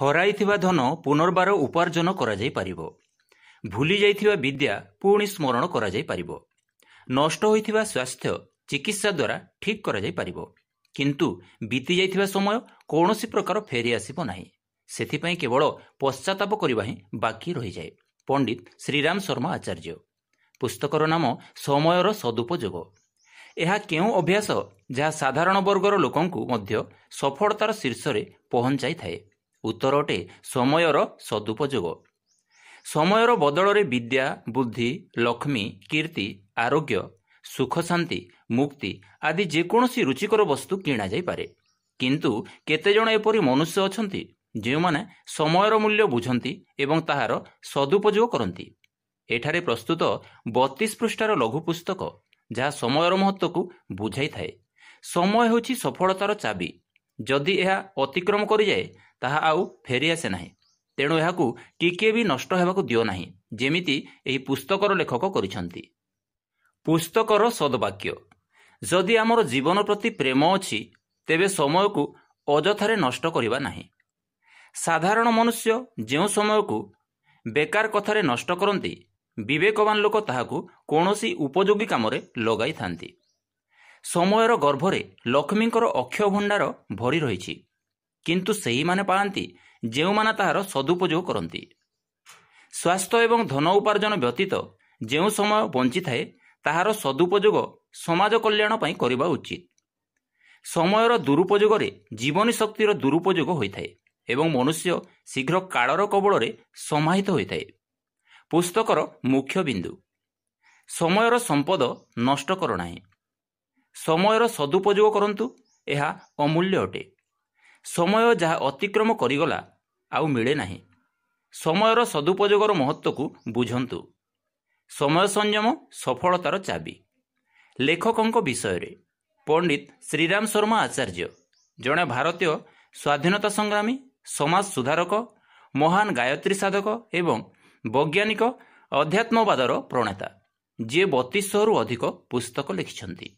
ହରାଇଥିବା ଧନ ପୁନର୍ବାର ଉପାର୍ଜନ କରାଯାଇପାରିବ ଭୁଲି ଯାଇଥିବା ବିଦ୍ୟା ପୁଣି ସ୍ମରଣ କରାଯାଇପାରିବ ନଷ୍ଟ ହୋଇଥିବା ସ୍ୱାସ୍ଥ୍ୟ ଚିକିତ୍ସା ଦ୍ୱାରା ଠିକ୍ କରାଯାଇପାରିବ କିନ୍ତୁ ବିତିଯାଇଥିବା ସମୟ କୌଣସି ପ୍ରକାର ଫେରି ଆସିବ ନାହିଁ ସେଥିପାଇଁ କେବଳ ପଶ୍ଚାତ୍ତାପ କରିବା ହିଁ ବାକି ରହିଯାଏ ପଣ୍ଡିତ ଶ୍ରୀରାମ ଶର୍ମା ଆଚାର୍ଯ୍ୟ ପୁସ୍ତକର ନାମ ସମୟର ସଦୁପଯୋଗ ଏହା କେଉଁ ଅଭ୍ୟାସ ଯାହା ସାଧାରଣ ବର୍ଗର ଲୋକଙ୍କୁ ମଧ୍ୟ ସଫଳତାର ଶୀର୍ଷରେ ପହଞ୍ଚାଇଥାଏ ଉତ୍ତର ଅଟେ ସମୟର ସଦୁପଯୋଗ ସମୟର ବଦଳରେ ବିଦ୍ୟା ବୁଦ୍ଧି ଲକ୍ଷ୍ମୀ କୀର୍ତ୍ତି ଆରୋଗ୍ୟ ସୁଖଶାନ୍ତି ମୁକ୍ତି ଆଦି ଯେକୌଣସି ରୁଚିକର ବସ୍ତୁ କିଣାଯାଇପାରେ କିନ୍ତୁ କେତେଜଣ ଏପରି ମନୁଷ୍ୟ ଅଛନ୍ତି ଯେଉଁମାନେ ସମୟର ମୂଲ୍ୟ ବୁଝନ୍ତି ଏବଂ ତାହାର ସଦୁପଯୋଗ କରନ୍ତି ଏଠାରେ ପ୍ରସ୍ତୁତ ବତିଶ ପୃଷ୍ଠାର ଲଘୁ ପୁସ୍ତକ ଯାହା ସମୟର ମହତ୍ତ୍ୱକୁ ବୁଝାଇଥାଏ ସମୟ ହେଉଛି ସଫଳତାର ଚାବି ଯଦି ଏହା ଅତିକ୍ରମ କରିଯାଏ ତାହା ଆଉ ଫେରିଆସେ ନାହିଁ ତେଣୁ ଏହାକୁ କିଏ ବି ନଷ୍ଟ ହେବାକୁ ଦିଅ ନାହିଁ ଯେମିତି ଏହି ପୁସ୍ତକର ଲେଖକ କରିଛନ୍ତି ପୁସ୍ତକର ସଦ୍ବାକ୍ୟ ଯଦି ଆମର ଜୀବନ ପ୍ରତି ପ୍ରେମ ଅଛି ତେବେ ସମୟକୁ ଅଯଥାରେ ନଷ୍ଟ କରିବା ନାହିଁ ସାଧାରଣ ମନୁଷ୍ୟ ଯେଉଁ ସମୟକୁ ବେକାର କଥାରେ ନଷ୍ଟ କରନ୍ତି ବିବେକବାନ ଲୋକ ତାହାକୁ କୌଣସି ଉପଯୋଗୀ କାମରେ ଲଗାଇଥାନ୍ତି ସମୟର ଗର୍ଭରେ ଲକ୍ଷ୍ମୀଙ୍କର ଅକ୍ଷୟ ଭଣ୍ଡାର ଭରି ରହିଛି କିନ୍ତୁ ସେହିମାନେ ପାଆନ୍ତି ଯେଉଁମାନେ ତାହାର ସଦୁପଯୋଗ କରନ୍ତି ସ୍ୱାସ୍ଥ୍ୟ ଏବଂ ଧନ ଉପାର୍ଜନ ବ୍ୟତୀତ ଯେଉଁ ସମୟ ବଞ୍ଚିଥାଏ ତାହାର ସଦୁପଯୋଗ ସମାଜ କଲ୍ୟାଣ ପାଇଁ କରିବା ଉଚିତ ସମୟର ଦୁରୁପଯୋଗରେ ଜୀବନୀ ଶକ୍ତିର ଦୁରୁପଯୋଗ ହୋଇଥାଏ ଏବଂ ମନୁଷ୍ୟ ଶୀଘ୍ର କାଳର କବଳରେ ସମାହିତ ହୋଇଥାଏ ପୁସ୍ତକର ମୁଖ୍ୟ ବିନ୍ଦୁ ସମୟର ସମ୍ପଦ ନଷ୍ଟ କର ନାହିଁ ସମୟର ସଦୁପଯୋଗ କରନ୍ତୁ ଏହା ଅମୂଲ୍ୟ ଅଟେ ସମୟ ଯାହା ଅତିକ୍ରମ କରିଗଲା ଆଉ ମିଳେ ନାହିଁ ସମୟର ସଦୁପଯୋଗର ମହତ୍ତ୍ୱକୁ ବୁଝନ୍ତୁ ସମୟ ସଂଯମ ସଫଳତାର ଚାବି ଲେଖକଙ୍କ ବିଷୟରେ ପଣ୍ଡିତ ଶ୍ରୀରାମ ଶର୍ମା ଆଚାର୍ଯ୍ୟ ଜଣେ ଭାରତୀୟ ସ୍ୱାଧୀନତା ସଂଗ୍ରାମୀ ସମାଜ ସୁଧାରକ ମହାନ ଗାୟତ୍ରୀ ସାଧକ ଏବଂ ବୈଜ୍ଞାନିକ ଅଧ୍ୟାତ୍ମବାଦର ପ୍ରଣେତା ଯିଏ ବତିଶହରୁ ଅଧିକ ପୁସ୍ତକ ଲେଖିଛନ୍ତି